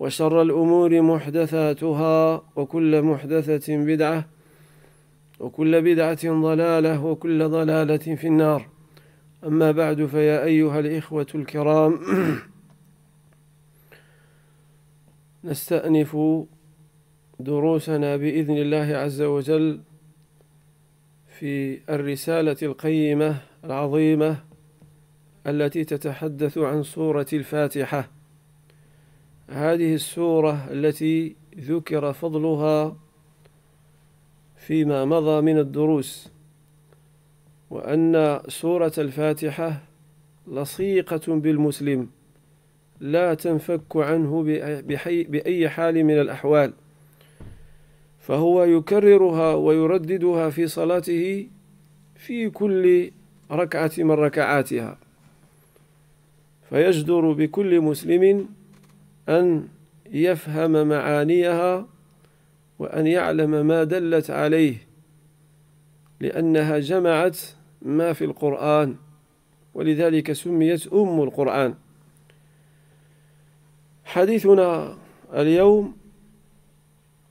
وشر الأمور محدثاتها وكل محدثة بدعة وكل بدعة ضلالة وكل ضلالة في النار أما بعد فيا أيها الإخوة الكرام نستأنف دروسنا بإذن الله عز وجل في الرسالة القيمة العظيمة التي تتحدث عن سورة الفاتحة هذه السورة التي ذكر فضلها فيما مضى من الدروس وأن سورة الفاتحة لصيقة بالمسلم لا تنفك عنه بأي حال من الأحوال فهو يكررها ويرددها في صلاته في كل ركعة من ركعاتها فيجدر بكل مسلم أن يفهم معانيها وأن يعلم ما دلت عليه لأنها جمعت ما في القرآن ولذلك سميت أم القرآن حديثنا اليوم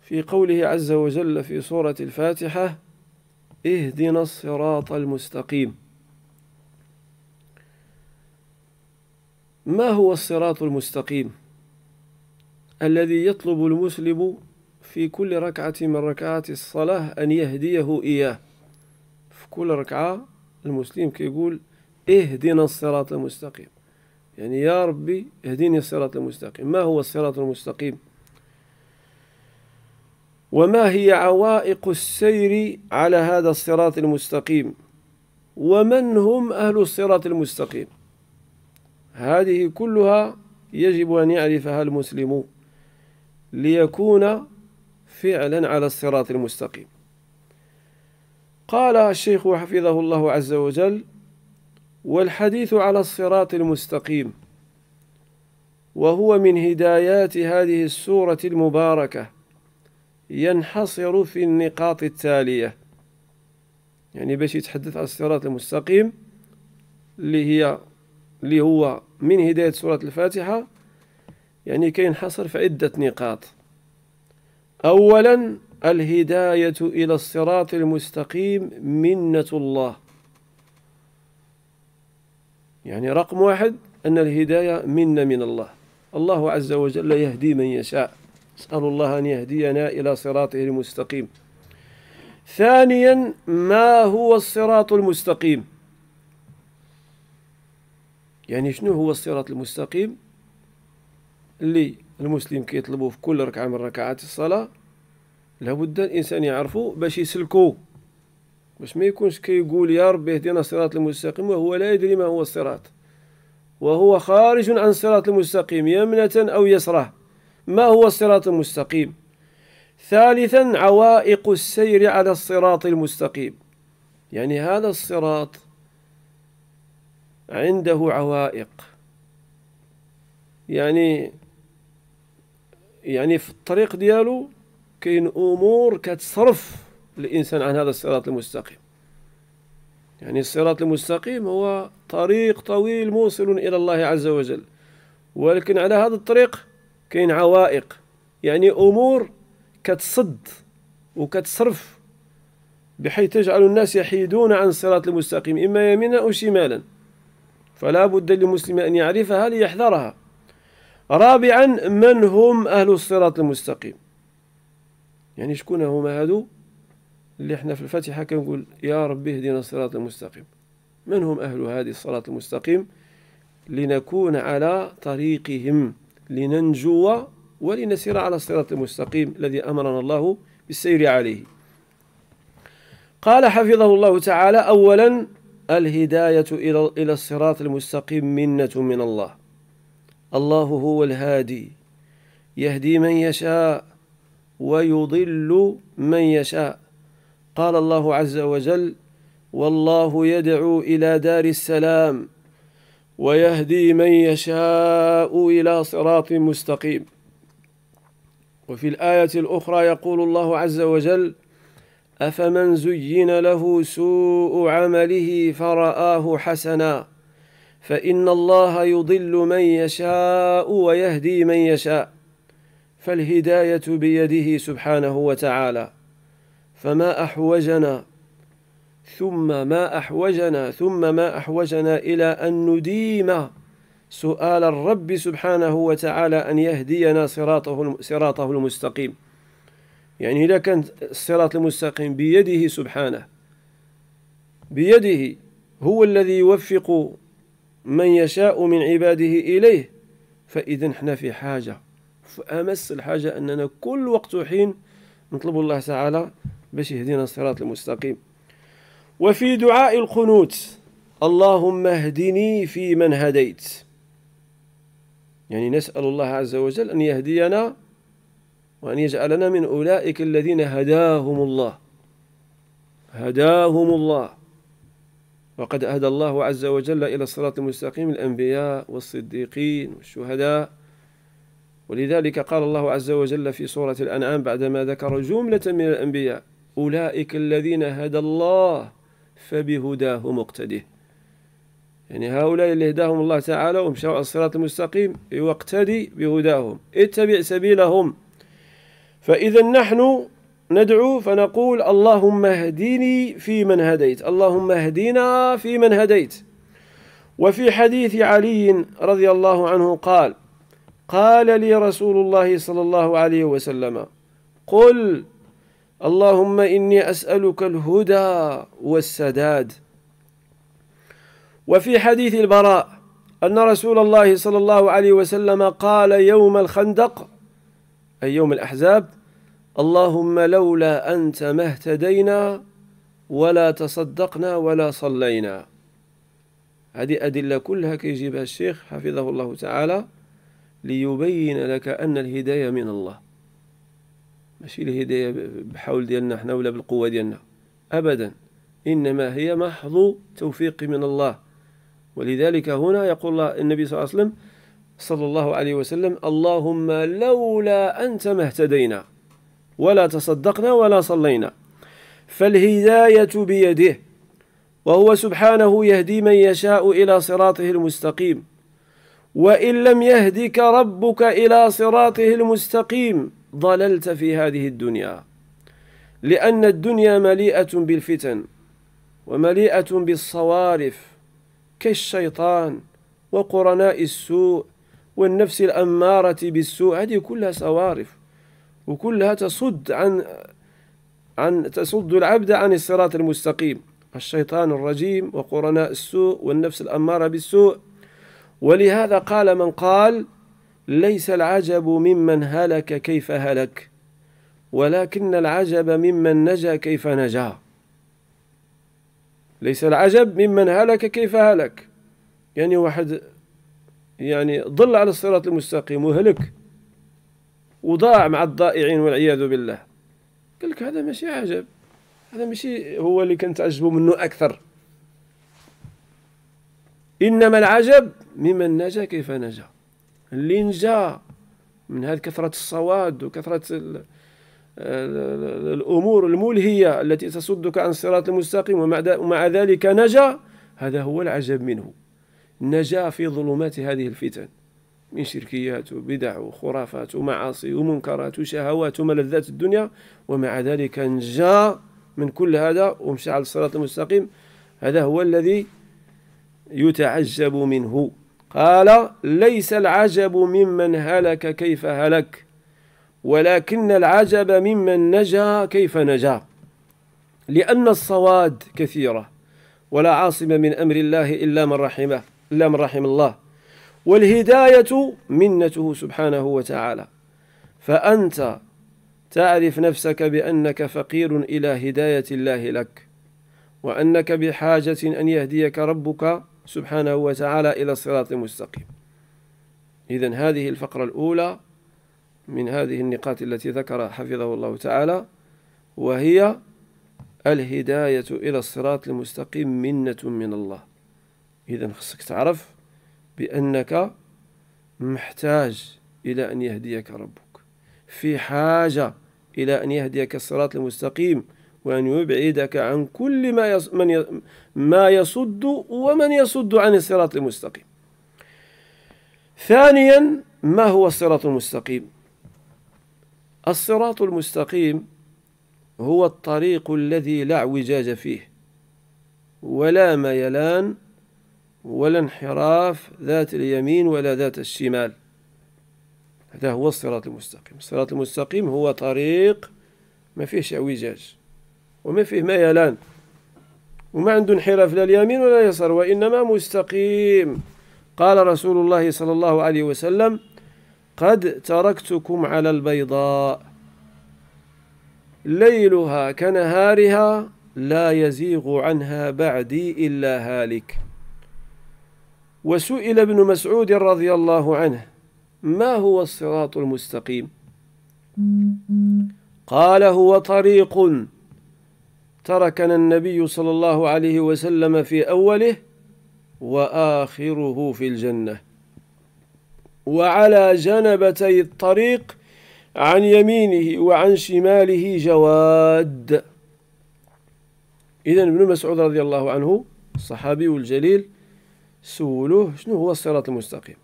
في قوله عز وجل في سورة الفاتحة اهدنا الصراط المستقيم ما هو الصراط المستقيم؟ الذي يطلب المسلم في كل ركعة من ركعات الصلاة أن يهديه إياه في كل ركعة المسلم كيقول اهدنا الصراط المستقيم يعني يا ربي اهدني الصراط المستقيم ما هو الصراط المستقيم وما هي عوائق السير على هذا الصراط المستقيم ومن هم أهل الصراط المستقيم هذه كلها يجب أن يعرفها المسلمون ليكون فعلا على الصراط المستقيم قال الشيخ حفظه الله عز وجل والحديث على الصراط المستقيم وهو من هدايات هذه السوره المباركه ينحصر في النقاط التاليه يعني باش يتحدث على الصراط المستقيم اللي هي اللي هو من هدايه سوره الفاتحه يعني كينحصر في عدة نقاط أولا الهداية إلى الصراط المستقيم منة الله يعني رقم واحد أن الهداية منة من الله الله عز وجل يهدي من يشاء نسأل الله أن يهدينا إلى صراطه المستقيم ثانيا ما هو الصراط المستقيم يعني شنو هو الصراط المستقيم اللي المسلم كيطلبو في كل ركعة من ركعات الصلاة لابد الإنسان يعرفو باش يسلكو باش ما يكونش كيقول يا ربي اهدنا الصراط المستقيم وهو لا يدري ما هو الصراط وهو خارج عن الصراط المستقيم يمنة أو يسره ما هو الصراط المستقيم ثالثا عوائق السير على الصراط المستقيم يعني هذا الصراط عنده عوائق يعني يعني في الطريق ديالو كاين امور كتصرف الانسان عن هذا الصراط المستقيم يعني الصراط المستقيم هو طريق طويل موصل الى الله عز وجل ولكن على هذا الطريق كاين عوائق يعني امور كتصد وكتصرف بحيث تجعل الناس يحيدون عن الصراط المستقيم اما يمينا او شمالا فلا بد للمسلم ان يعرفها ليحذرها رابعا من هم أهل الصراط المستقيم يعني شكون هما هادو اللي احنا في الفاتحة كنقول يا رب اهدنا الصراط المستقيم من هم أهل هذه الصراط المستقيم لنكون على طريقهم لننجو ولنسير على الصراط المستقيم الذي أمرنا الله بالسير عليه قال حفظه الله تعالى أولا الهداية إلى الصراط المستقيم منة من الله الله هو الهادي يهدي من يشاء ويضل من يشاء قال الله عز وجل والله يدعو الى دار السلام ويهدي من يشاء الى صراط مستقيم وفي الايه الاخرى يقول الله عز وجل افمن زين له سوء عمله فراه حسنا فإن الله يضل من يشاء ويهدي من يشاء فالهداية بيده سبحانه وتعالى فما أحوجنا ثم ما أحوجنا ثم ما أحوجنا إلى أن نديم سؤال الرب سبحانه وتعالى أن يهدينا صراطه صراطه المستقيم يعني إذا كان الصراط المستقيم بيده سبحانه بيده هو الذي يوفق من يشاء من عباده إليه فإذا احنا في حاجة في أمس الحاجة أننا كل وقت وحين نطلب الله تعالى باش يهدينا الصراط المستقيم وفي دعاء القنوت اللهم اهدني في من هديت يعني نسأل الله عز وجل أن يهدينا وأن يجعلنا من أولئك الذين هداهم الله هداهم الله وقد أهدى الله عز وجل إلى الصراط المستقيم الأنبياء والصديقين والشهداء ولذلك قال الله عز وجل في سورة الأنعام بعدما ذكر جملة من الأنبياء أولئك الذين هدى الله فبهداه مقتده يعني هؤلاء اللي هداهم الله تعالى ومشوا على الصراط المستقيم واقتدي بهداهم اتبع سبيلهم فإذا نحن ندعو فنقول اللهم اهديني في من هديت اللهم اهدينا في من هديت وفي حديث علي رضي الله عنه قال قال لي رسول الله صلى الله عليه وسلم قل اللهم إني أسألك الهدى والسداد وفي حديث البراء أن رسول الله صلى الله عليه وسلم قال يوم الخندق أي يوم الأحزاب اللهم لولا أنت ما اهتدينا ولا تصدقنا ولا صلينا هذه أدلة كلها كيجيبها الشيخ حفظه الله تعالى ليبين لك أن الهداية من الله ماشي الهداية بحول ديالنا احنا ولا بالقوة ديالنا أبدا إنما هي محض توفيق من الله ولذلك هنا يقول الله النبي صلى الله عليه وسلم صلى الله عليه وسلم اللهم لولا أنت ما اهتدينا ولا تصدقنا ولا صلينا فالهداية بيده وهو سبحانه يهدي من يشاء إلى صراطه المستقيم وإن لم يهدك ربك إلى صراطه المستقيم ضللت في هذه الدنيا لأن الدنيا مليئة بالفتن ومليئة بالصوارف كالشيطان وقرناء السوء والنفس الأمارة بالسوء هذه كلها صوارف وكلها تصد عن عن تصد العبد عن الصراط المستقيم الشيطان الرجيم وقرناء السوء والنفس الأمارة بالسوء ولهذا قال من قال ليس العجب ممن هلك كيف هلك ولكن العجب ممن نجا كيف نجا ليس العجب ممن هلك كيف هلك يعني واحد يعني ضل على الصراط المستقيم وهلك وضاع مع الضائعين والعياذ بالله قال لك هذا ماشي عجب هذا ماشي هو اللي كنتعجبوا منه اكثر انما العجب ممن نجا كيف نجا اللي نجا من هذه كثره الصواد وكثره الامور الملهيه التي تصدك عن الصراط المستقيم ومع ذلك نجا هذا هو العجب منه نجا في ظلمات هذه الفتن من شركيات وبدع وخرافات ومعاصي ومنكرات وشهوات وملذات الدنيا ومع ذلك نجا من كل هذا ومشى على الصراط المستقيم هذا هو الذي يتعجب منه قال ليس العجب ممن هلك كيف هلك ولكن العجب ممن نجا كيف نجا لأن الصواد كثيرة ولا عاصم من أمر الله إلا من رحمه إلا من رحم الله والهداية منته سبحانه وتعالى فأنت تعرف نفسك بأنك فقير إلى هداية الله لك وأنك بحاجة أن يهديك ربك سبحانه وتعالى إلى الصراط المستقيم إذا هذه الفقرة الأولى من هذه النقاط التي ذكر حفظه الله تعالى وهي الهداية إلى الصراط المستقيم منة من الله إذا خصك تعرف بأنك محتاج إلى أن يهديك ربك في حاجة إلى أن يهديك الصراط المستقيم وأن يبعدك عن كل ما يص... من ي... ما يصد ومن يصد عن الصراط المستقيم ثانيا ما هو الصراط المستقيم الصراط المستقيم هو الطريق الذي لا اعوجاج فيه ولا ميلان ولا انحراف ذات اليمين ولا ذات الشمال هذا هو الصراط المستقيم الصراط المستقيم هو طريق ما فيهش اعوجاج وما فيه ميلان وما عنده انحراف لا اليمين ولا اليسار وإنما مستقيم قال رسول الله صلى الله عليه وسلم قد تركتكم على البيضاء ليلها كنهارها لا يزيغ عنها بعدي إلا هالك وسئل ابن مسعود رضي الله عنه ما هو الصراط المستقيم قال هو طريق تركنا النبي صلى الله عليه وسلم في اوله واخره في الجنه وعلى جنبتي الطريق عن يمينه وعن شماله جواد إذا ابن مسعود رضي الله عنه الصحابي الجليل سولوه شنو هو الصراط المستقيم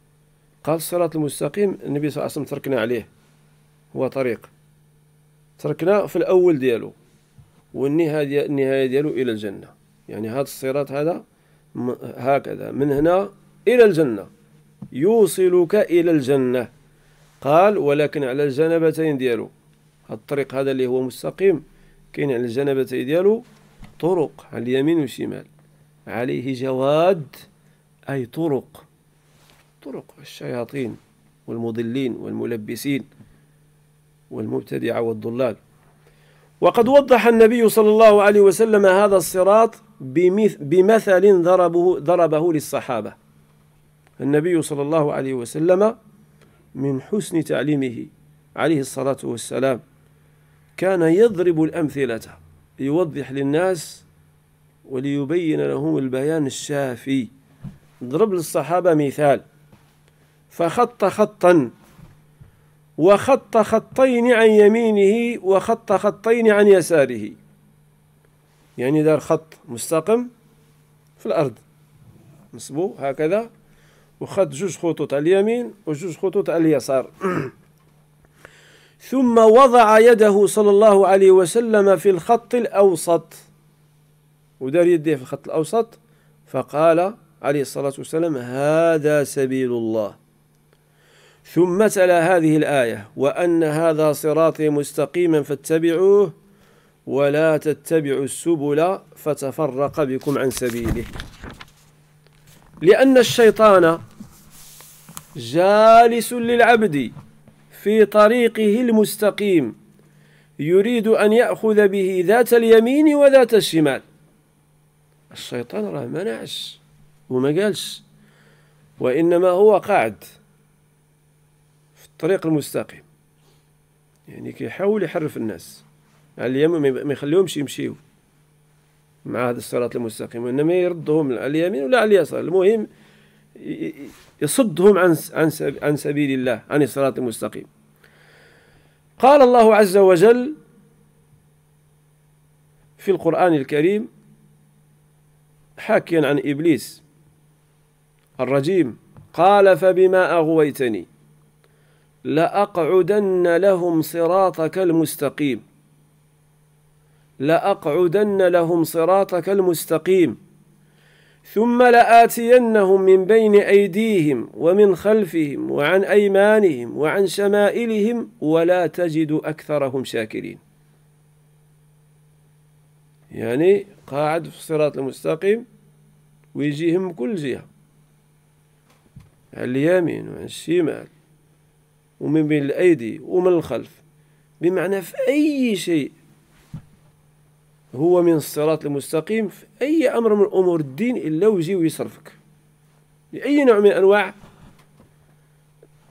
قال الصراط المستقيم النبي صلى الله عليه وسلم تركنا عليه هو طريق تركنا في الأول ديالو والنهاية النهاية ديالو إلى الجنة يعني هذا الصراط هذا هكذا من هنا إلى الجنة يوصلك إلى الجنة قال ولكن على الجنبتين ديالو هذا الطريق هذا اللي هو مستقيم كاين على الجنبتين ديالو طرق على اليمين والشمال عليه جواد أي طرق طرق الشياطين والمضلين والملبسين والمبتدعة والضلال وقد وضح النبي صلى الله عليه وسلم هذا الصراط بمثل ضربه, ضربه للصحابة النبي صلى الله عليه وسلم من حسن تعليمه عليه الصلاة والسلام كان يضرب الأمثلة ليوضح للناس وليبين لهم البيان الشافي ضرب للصحابة مثال فخط خطا وخط خطين عن يمينه وخط خطين عن يساره يعني دار خط مستقم في الأرض نصبو هكذا وخط جوج خطوط على اليمين وجوج خطوط على اليسار ثم وضع يده صلى الله عليه وسلم في الخط الأوسط ودار يديه في الخط الأوسط فقال عليه الصلاة والسلام هذا سبيل الله ثم تلا هذه الآية وأن هذا صراطي مستقيما فاتبعوه ولا تتبعوا السبل فتفرق بكم عن سبيله لأن الشيطان جالس للعبد في طريقه المستقيم يريد أن يأخذ به ذات اليمين وذات الشمال الشيطان راه منعش وما قالش وإنما هو قاعد في الطريق المستقيم يعني كيحاول يحرف الناس على اليمين ما يخليهمش يمشيو مع هذا الصراط المستقيم وإنما يردهم على اليمين ولا على اليسار المهم يصدهم عن عن سبيل الله عن الصراط المستقيم قال الله عز وجل في القرآن الكريم حاكيا عن إبليس الرجيم قال فبما أغويتني لأقعدن لهم صراطك المستقيم لأقعدن لهم صراطك المستقيم ثم لآتينهم من بين أيديهم ومن خلفهم وعن أيمانهم وعن شمائلهم ولا تجد أكثرهم شاكرين يعني قاعد في الصراط المستقيم ويجيهم كل جهه على اليمين وعلى الشمال ومن بين الأيدي ومن الخلف بمعنى في أي شيء هو من الصراط المستقيم في أي أمر من أمور الدين إلا ويجي ويصرفك لأي نوع من أنواع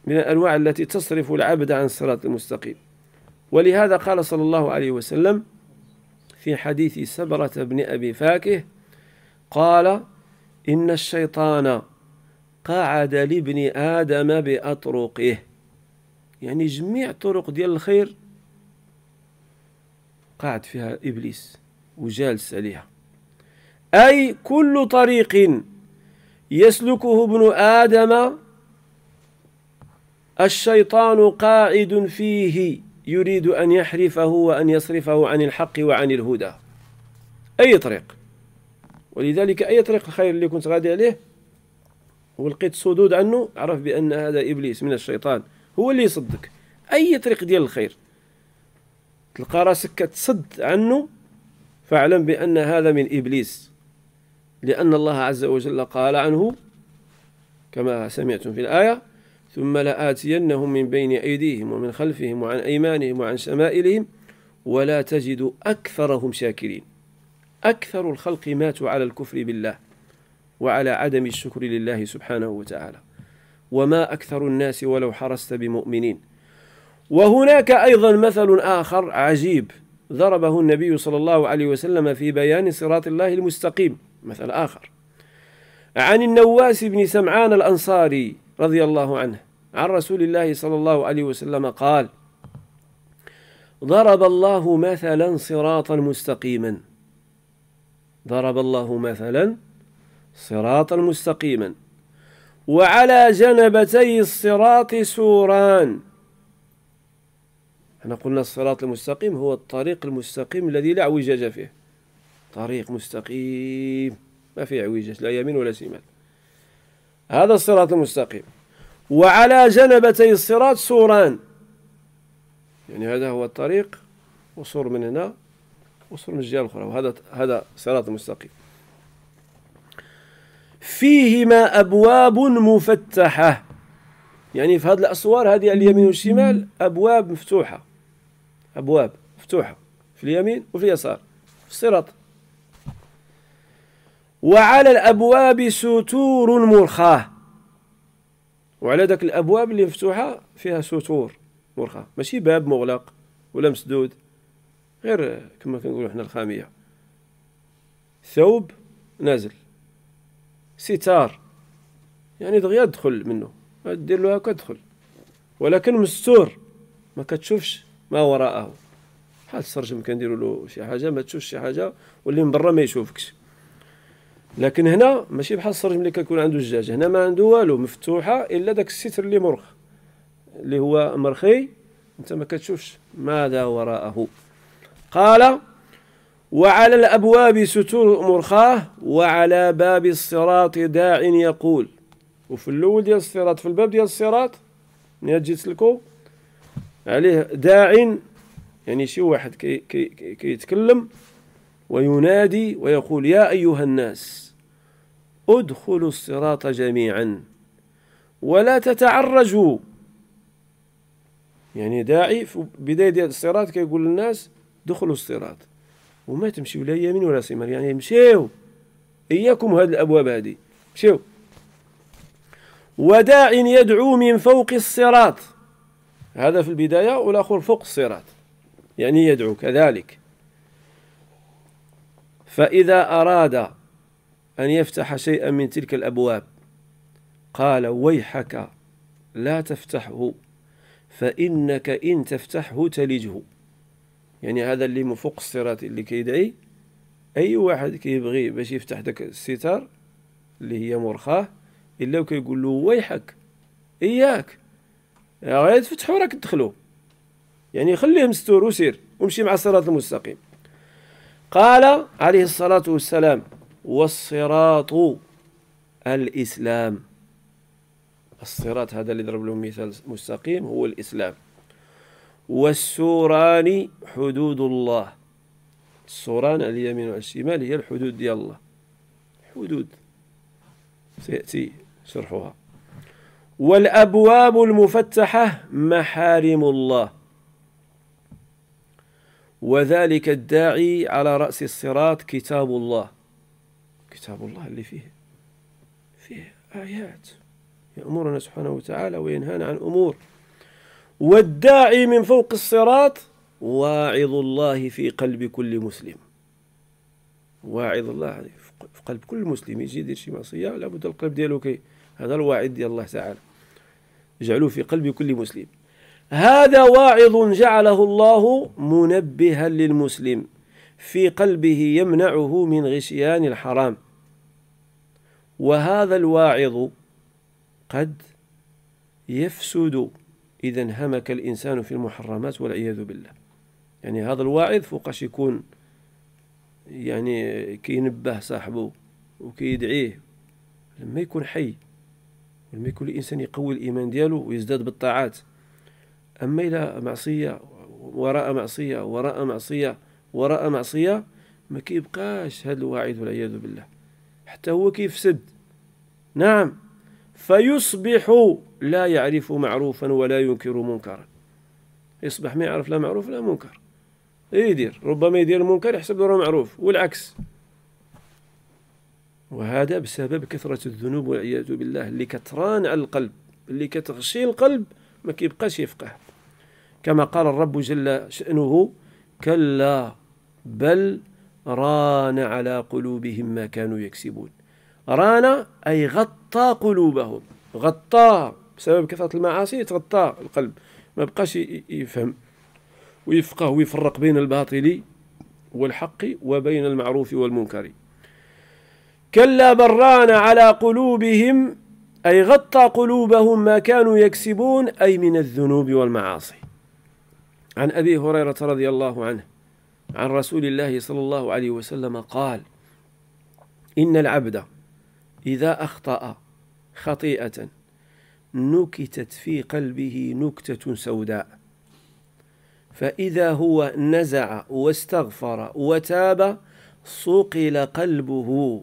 من الأنواع التي تصرف العبد عن الصراط المستقيم ولهذا قال صلى الله عليه وسلم في حديث سبرة بن أبي فاكه قال إن الشيطان قعد لابن آدم بأطرقه يعني جميع طرق ديال الخير قعد فيها إبليس وجالس عليها أي كل طريق يسلكه ابن آدم الشيطان قاعد فيه يريد أن يحرفه وأن يصرفه عن الحق وعن الهدى أي طريق ولذلك أي طريق الخير اللي كنت غادي عليه ولقيت صدود عنه عرف بأن هذا إبليس من الشيطان هو اللي يصدك أي طريق ديال الخير تلقى راسك كتصد عنه فاعلم بأن هذا من إبليس لأن الله عز وجل قال عنه كما سمعتم في الآية ثم لآتينهم من بين أيديهم ومن خلفهم وعن أيمانهم وعن شمائلهم ولا تجد أكثرهم شاكرين أكثر الخلق ماتوا على الكفر بالله وعلى عدم الشكر لله سبحانه وتعالى وما أكثر الناس ولو حرست بمؤمنين وهناك أيضا مثل آخر عجيب ضربه النبي صلى الله عليه وسلم في بيان صراط الله المستقيم مثل آخر عن النواس بن سمعان الأنصاري رضي الله عنه عن رسول الله صلى الله عليه وسلم قال ضرب الله مثلا صراطا مستقيما ضرب الله مثلا صراطا مستقيما وعلى جنبتي الصراط سوران احنا قلنا الصراط المستقيم هو الطريق المستقيم الذي لا اعوجاج فيه طريق مستقيم ما فيه اعوجاج لا يمين ولا شمال هذا الصراط المستقيم وعلى جنبتي الصراط سوران يعني هذا هو الطريق وصور من هنا وصور من الجهه الاخرى وهذا هذا صراط مستقيم فيهما أبواب مفتحة يعني في هذه الأسوار هذه اليمين والشمال أبواب مفتوحة أبواب مفتوحة في اليمين وفي اليسار في الصراط وعلى الأبواب ستور مرخاة وعلى ذاك الأبواب اللي مفتوحة فيها ستور مرخاة ماشي باب مغلق ولا مسدود غير كما كنقولوا حنا الخامية ثوب نازل ستار يعني دغيا دخل منه دير له هكا دخل ولكن مستور ما كتشوفش ما وراءه بحال السرجم كنديروا له شي حاجه ما تشوفش شي حاجه واللي من برا ما يشوفكش لكن هنا ماشي بحال السرجم اللي كيكون عنده الجاج هنا ما عنده والو مفتوحه الا داك الستر اللي مرخ اللي هو مرخي انت ما كتشوفش ماذا وراءه قال وعلى الأبواب ستور مرخاه وعلى باب الصراط داع يقول وفي الأول ديال الصراط في الباب ديال الصراط ملي جيت لكم عليه داع يعني شي واحد كي كي كي كيتكلم وينادي ويقول يا أيها الناس ادخلوا الصراط جميعا ولا تتعرجوا يعني داعي في بداية الصراط كيقول للناس دخلوا الصراط وما تمشيو لا يمين ولا شمال يعني مشيو إياكم وهذه الأبواب هذه مشيو وداع يدعو من فوق الصراط هذا في البداية والآخر فوق الصراط يعني يدعو كذلك فإذا أراد أن يفتح شيئا من تلك الأبواب قال ويحك لا تفتحه فإنك إن تفتحه تلجه يعني هذا اللي من فوق الصراط اللي كيدعي اي واحد كيبغي باش يفتح داك الستار اللي هي مرخاه الا وكيقول له ويحك اياك غير تفتحوا راك تدخلوا يعني خليه مستور وسير ومشي مع الصراط المستقيم قال عليه الصلاة والسلام والصراط الإسلام الصراط هذا اللي ضرب له مثال مستقيم هو الإسلام والسوران حدود الله السوران اليمين والشمال هي الحدود ديال الله حدود سيأتي شرحها والأبواب المفتحة محارم الله وذلك الداعي على رأس الصراط كتاب الله كتاب الله اللي فيه فيه آيات يأمرنا سبحانه وتعالى وينهانا عن أمور والداعي من فوق الصراط واعظ الله في قلب كل مسلم واعظ الله في قلب كل مسلم يجي يدير شي معصيه لابد القلب ديالو كي هذا الواعد ديال الله تعالى اجعلوه في قلب كل مسلم هذا واعظ جعله الله منبها للمسلم في قلبه يمنعه من غشيان الحرام وهذا الواعظ قد يفسد إذا همك الإنسان في المحرمات والعياذ بالله يعني هذا الواعظ فوقاش يكون يعني كينبه صاحبه وكيدعيه لما يكون حي لما يكون الإنسان يقوي الإيمان ديالو ويزداد بالطاعات أما إلى معصية وراء معصية وراء معصية وراء معصية ما كيبقاش هذا الواعظ والعياذ بالله حتى هو كيفسد نعم فيصبح لا يعرف معروفا ولا ينكر منكرا يصبح ما يعرف لا معروف لا منكر يدير ربما يدير المنكر يحسب له معروف والعكس وهذا بسبب كثرة الذنوب والعياذ بالله اللي كتران على القلب اللي كتغشي القلب ما كيبقاش يفقه كما قال الرب جل شأنه كلا بل ران على قلوبهم ما كانوا يكسبون ران أي غط غطى قلوبهم غطى بسبب كثرة المعاصي تغطى القلب ما بقاش يفهم ويفقه ويفرق بين الباطل والحق وبين المعروف والمنكر كلا بران على قلوبهم أي غطى قلوبهم ما كانوا يكسبون أي من الذنوب والمعاصي عن أبي هريرة رضي الله عنه عن رسول الله صلى الله عليه وسلم قال إن العبد إذا أخطأ خطيئة نكتت في قلبه نكتة سوداء فإذا هو نزع واستغفر وتاب صقل قلبه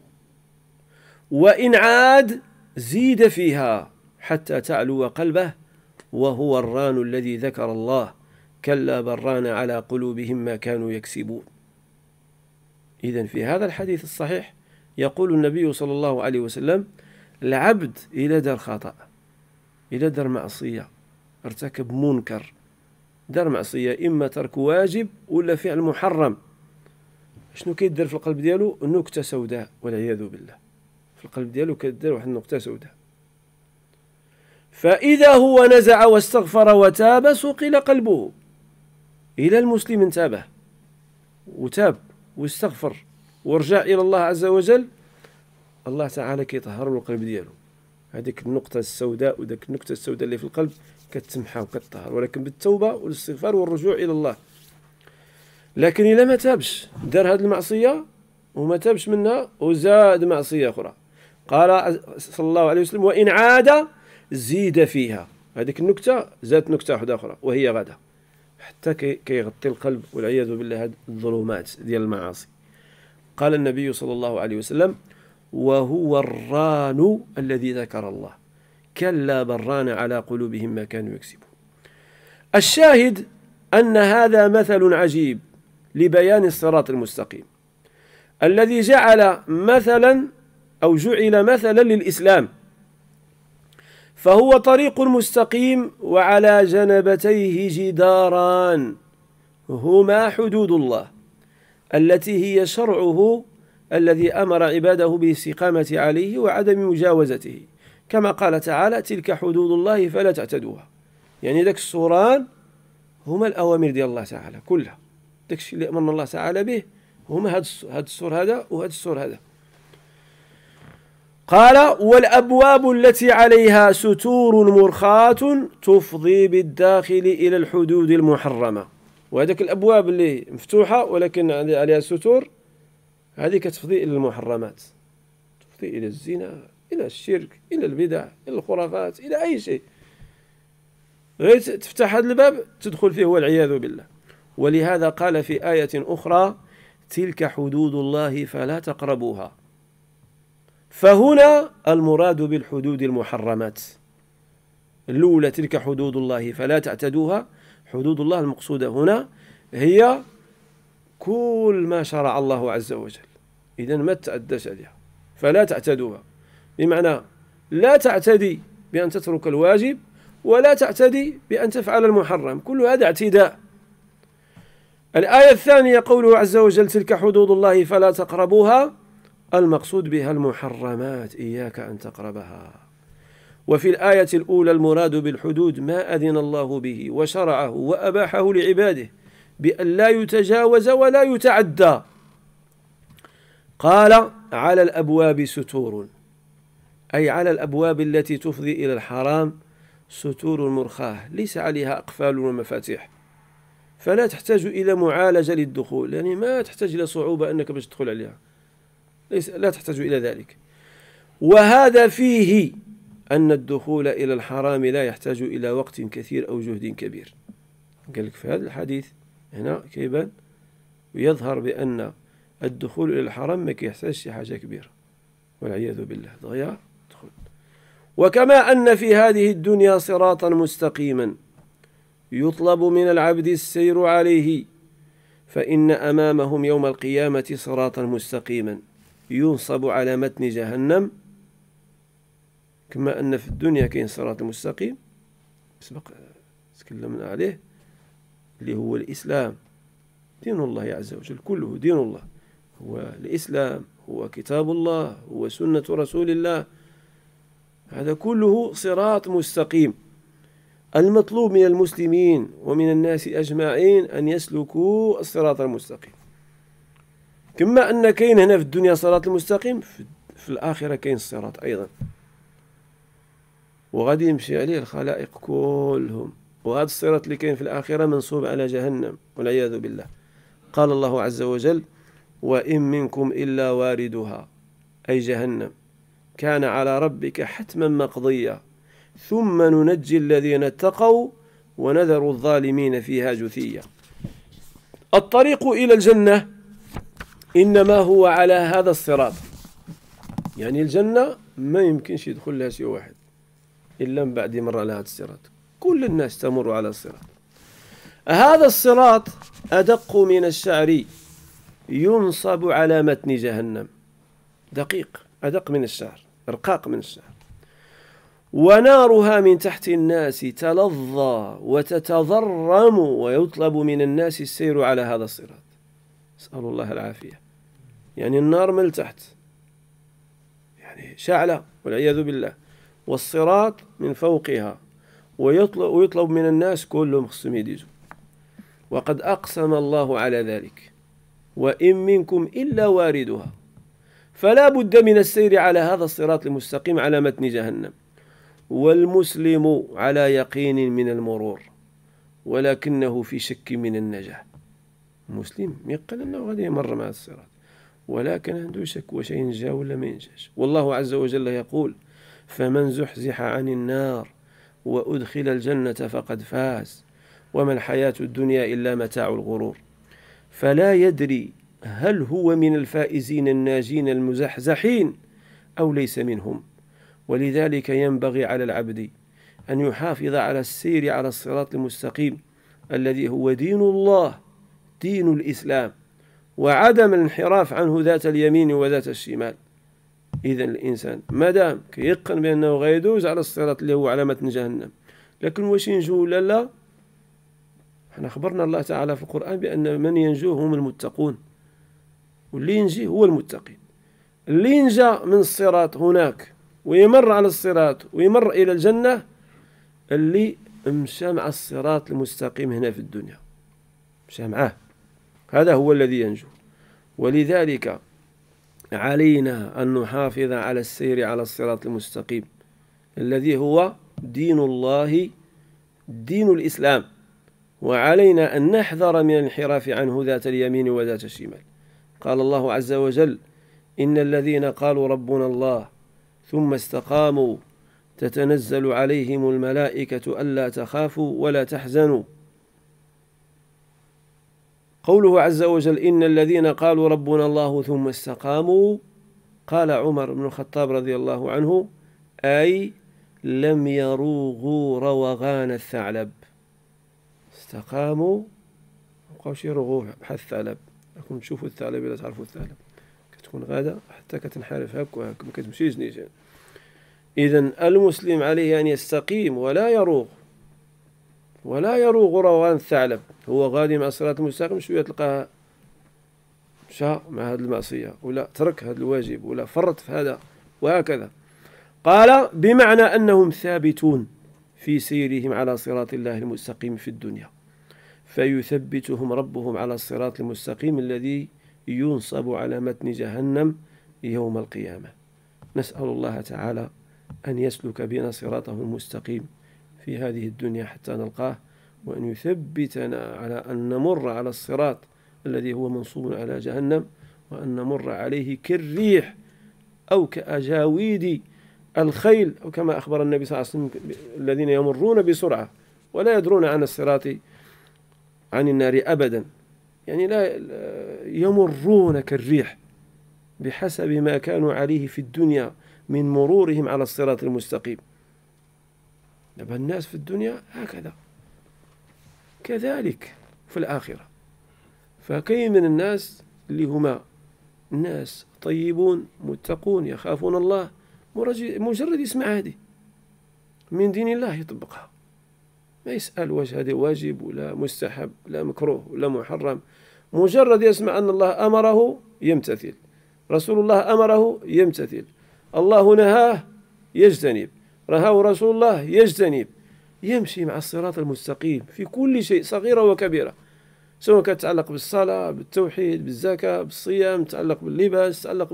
وإن عاد زيد فيها حتى تعلو قلبه وهو الران الذي ذكر الله كلا بران على قلوبهم ما كانوا يكسبون إذا في هذا الحديث الصحيح يقول النبي صلى الله عليه وسلم العبد إلا دار خطأ إلا دار معصية ارتكب منكر دار معصية إما ترك واجب ولا فعل محرم شنو كيدير في القلب ديالو نكتة سوداء والعياذ بالله في القلب ديالو كيدير واحد النكتة سوداء فإذا هو نزع واستغفر وتاب سقل قلبه إلى المسلم انتبه وتاب واستغفر ورجع إلى الله عز وجل الله تعالى كيطهر له القلب ديالو هذيك النقطة السوداء وداك النكتة السوداء اللي في القلب كتمحى وكتطهر ولكن بالتوبة والاستغفار والرجوع إلى الله لكن إلا ما تابش دار هذه المعصية وما تابش منها وزاد معصية أخرى قال صلى الله عليه وسلم وإن عاد زيد فيها هذيك النكتة زادت نكتة واحدة أخرى وهي غدا حتى كيغطي القلب والعياذ بالله هذه الظلمات ديال المعاصي قال النبي صلى الله عليه وسلم وهو الران الذي ذكر الله كلا بل ران على قلوبهم ما كانوا يكسبون الشاهد أن هذا مثل عجيب لبيان الصراط المستقيم الذي جعل مثلا أو جعل مثلا للإسلام فهو طريق مستقيم وعلى جنبتيه جداران هما حدود الله التي هي شرعه الذي أمر عباده بالاستقامة عليه وعدم مجاوزته كما قال تعالى تلك حدود الله فلا تعتدوها يعني ذاك السوران هما الأوامر ديال الله تعالى كلها ذاك الشيء اللي أمرنا الله تعالى به هما هاد هاد السور هذا وهاد السور هذا قال والأبواب التي عليها ستور مرخاة تفضي بالداخل إلى الحدود المحرمة وهذاك الأبواب اللي مفتوحة ولكن عليها ستور هذه كتفضي إلى المحرمات تفضي إلى الزنا إلى الشرك إلى البدع إلى الخرافات إلى أي شيء غير تفتح هذا الباب تدخل فيه والعياذ بالله ولهذا قال في آية أخرى تلك حدود الله فلا تقربوها فهنا المراد بالحدود المحرمات الأولى تلك حدود الله فلا تعتدوها حدود الله المقصودة هنا هي كل ما شرع الله عز وجل إذا ما تعدش عليها فلا تعتدوها بمعنى لا تعتدي بأن تترك الواجب ولا تعتدي بأن تفعل المحرم كل هذا اعتداء الآية الثانية قوله عز وجل تلك حدود الله فلا تقربوها المقصود بها المحرمات إياك أن تقربها وفي الآية الأولى المراد بالحدود ما أذن الله به وشرعه وأباحه لعباده بأن لا يتجاوز ولا يتعدى قال على الأبواب ستور أي على الأبواب التي تفضي إلى الحرام ستور مرخاة ليس عليها أقفال ومفاتيح فلا تحتاج إلى معالجة للدخول يعني ما تحتاج إلى صعوبة أنك باش تدخل عليها ليس لا تحتاج إلى ذلك وهذا فيه أن الدخول إلى الحرام لا يحتاج إلى وقت كثير أو جهد كبير قال لك في هذا الحديث هنا كيبان ويظهر بأن الدخول إلى الحرم ما كيحتاجش شي حاجة كبيرة والعياذ بالله دغيا دخل وكما أن في هذه الدنيا صراطا مستقيما يطلب من العبد السير عليه فإن أمامهم يوم القيامة صراطا مستقيما ينصب على متن جهنم كما أن في الدنيا كاين صراط مستقيم سبق تكلمنا آه، عليه اللي هو الإسلام دين الله عز وجل كله دين الله هو الإسلام هو كتاب الله هو سنة رسول الله هذا كله صراط مستقيم المطلوب من المسلمين ومن الناس أجمعين أن يسلكوا الصراط المستقيم كما أن كاين هنا في الدنيا صراط المستقيم في الآخرة كاين الصراط أيضا وغادي يمشي عليه الخلائق كلهم وهذا الصراط اللي كاين في الآخرة منصوب على جهنم والعياذ بالله قال الله عز وجل وإن منكم إلا واردها أي جهنم كان على ربك حتما مقضيا ثم ننجي الذين اتقوا ونذر الظالمين فيها جثيا الطريق إلى الجنة إنما هو على هذا الصراط يعني الجنة ما يمكنش يدخلها شي واحد إلا من بعد يمر على هذا الصراط كل الناس تمر على الصراط هذا الصراط أدق من الشعر ينصب على متن جهنم دقيق أدق من الشعر رقاق من الشعر ونارها من تحت الناس تلظى وتتضرم ويطلب من الناس السير على هذا الصراط نسأل الله العافية يعني النار من تحت يعني شعلة والعياذ بالله والصراط من فوقها ويطلب, ويطلب من الناس كلهم خصهم يديزوا وقد أقسم الله على ذلك وإن منكم إلا واردها فلا بد من السير على هذا الصراط المستقيم على متن جهنم والمسلم على يقين من المرور ولكنه في شك من النجاة مسلم يقل أنه غادي يمر مع الصراط ولكن عنده شك وشيء ينجا ولا ما ينجاش والله عز وجل يقول فمن زحزح عن النار وأدخل الجنة فقد فاز وما الحياة الدنيا إلا متاع الغرور فلا يدري هل هو من الفائزين الناجين المزحزحين أو ليس منهم ولذلك ينبغي على العبد أن يحافظ على السير على الصراط المستقيم الذي هو دين الله دين الإسلام وعدم الانحراف عنه ذات اليمين وذات الشمال إذا الإنسان ما دام كيقن بأنه غيدوز على الصراط اللي هو علامة جهنم لكن واش ينجو ولا لا حنا خبرنا الله تعالى في القرآن بأن من ينجو هم المتقون واللي ينجي هو المتقين اللي ينجى من الصراط هناك ويمر على الصراط ويمر إلى الجنة اللي مشى مع الصراط المستقيم هنا في الدنيا مشى معاه هذا هو الذي ينجو ولذلك علينا أن نحافظ على السير على الصراط المستقيم الذي هو دين الله دين الإسلام وعلينا أن نحذر من الانحراف عنه ذات اليمين وذات الشمال قال الله عز وجل إن الذين قالوا ربنا الله ثم استقاموا تتنزل عليهم الملائكة ألا تخافوا ولا تحزنوا قوله عز وجل إن الذين قالوا ربنا الله ثم استقاموا قال عمر بن الخطاب رضي الله عنه أي لم يروغوا روغان الثعلب استقاموا مابقاوش يروغوا بحال الثعلب راكم تشوفوا الثعلب إلا تعرفوا الثعلب كتكون غادة حتى كتنحرف هاك وهاك ما كتمشيش نيشان إذا المسلم عليه أن يستقيم ولا يروغ ولا يرو غروان الثعلب هو غادي مع الصراط المستقيم شويه تلقاه مشى مع هذه المعصيه ولا ترك هذا الواجب ولا فرط في هذا وهكذا قال بمعنى انهم ثابتون في سيرهم على صراط الله المستقيم في الدنيا فيثبتهم ربهم على الصراط المستقيم الذي ينصب على متن جهنم يوم القيامه نسال الله تعالى ان يسلك بنا صراطه المستقيم في هذه الدنيا حتى نلقاه وأن يثبتنا على أن نمر على الصراط الذي هو منصوب على جهنم وأن نمر عليه كالريح أو كأجاويد الخيل أو كما أخبر النبي صلى الله عليه وسلم الذين يمرون بسرعة ولا يدرون عن الصراط عن النار أبدا يعني لا يمرون كالريح بحسب ما كانوا عليه في الدنيا من مرورهم على الصراط المستقيم دابا الناس في الدنيا هكذا كذلك في الآخرة فكاين من الناس اللي هما ناس طيبون متقون يخافون الله مجرد يسمع هذه من دين الله يطبقها ما يسأل واش هذا واجب ولا مستحب ولا مكروه ولا محرم مجرد يسمع أن الله أمره يمتثل رسول الله أمره يمتثل الله نهاه يجتنب رآه رسول الله يجتنب يمشي مع الصراط المستقيم في كل شيء صغيرة وكبيرة سواء كانت تتعلق بالصلاة بالتوحيد بالزكاة بالصيام تتعلق باللباس تتعلق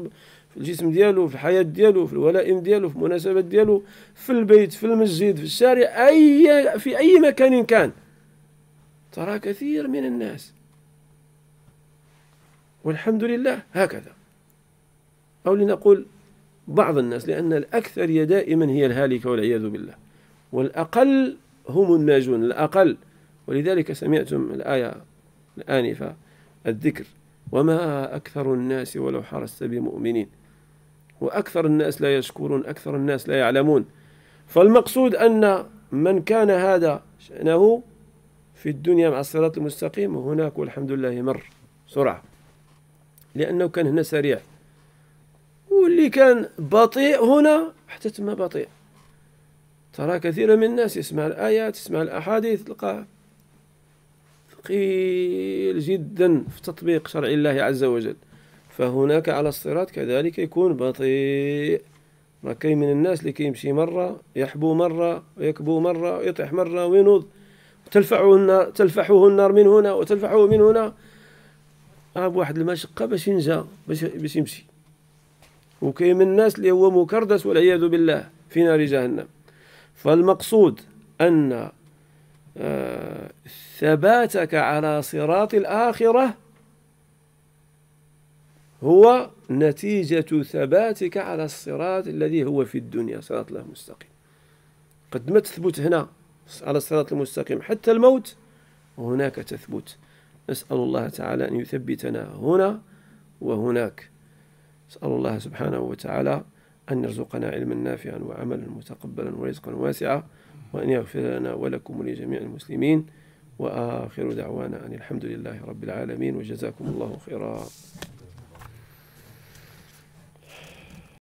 في الجسم ديالو في الحياة ديالو في الولائم ديالو في المناسبات ديالو في البيت في المسجد في الشارع أي في أي مكان كان ترى كثير من الناس والحمد لله هكذا أو لنقول بعض الناس لأن الأكثرية دائما هي الهالكة والعياذ بالله والأقل هم الناجون الأقل ولذلك سمعتم الآية الآنفة الذكر وما أكثر الناس ولو حرست بمؤمنين وأكثر الناس لا يشكرون أكثر الناس لا يعلمون فالمقصود أن من كان هذا شأنه في الدنيا مع الصراط المستقيم وهناك والحمد لله مر سرعة لأنه كان هنا سريع واللي كان بطيء هنا حتى تما بطيء ترى كثير من الناس يسمع الآيات يسمع الأحاديث تلقاه ثقيل جدا في تطبيق شرع الله عز وجل فهناك على الصراط كذلك يكون بطيء راه كاين من الناس اللي كيمشي مرة يحبو مرة ويكبو مرة ويطيح مرة وينوض تلفعه النار تلفحه النار من هنا وتلفحه من هنا راه بواحد المشقة باش ينجا باش يمشي وكاين من الناس اللي هو مكردس والعياذ بالله في نار جهنم فالمقصود أن آه، ثباتك على صراط الآخرة هو نتيجة ثباتك على الصراط الذي هو في الدنيا صراط الله المستقيم قد ما تثبت هنا على الصراط المستقيم حتى الموت وهناك تثبت نسأل الله تعالى أن يثبتنا هنا وهناك أسأل الله سبحانه وتعالى أن يرزقنا علما نافعا وعملا متقبلا ورزقا واسعا وأن يغفر لنا ولكم ولجميع المسلمين وآخر دعوانا أن الحمد لله رب العالمين وجزاكم الله خيرا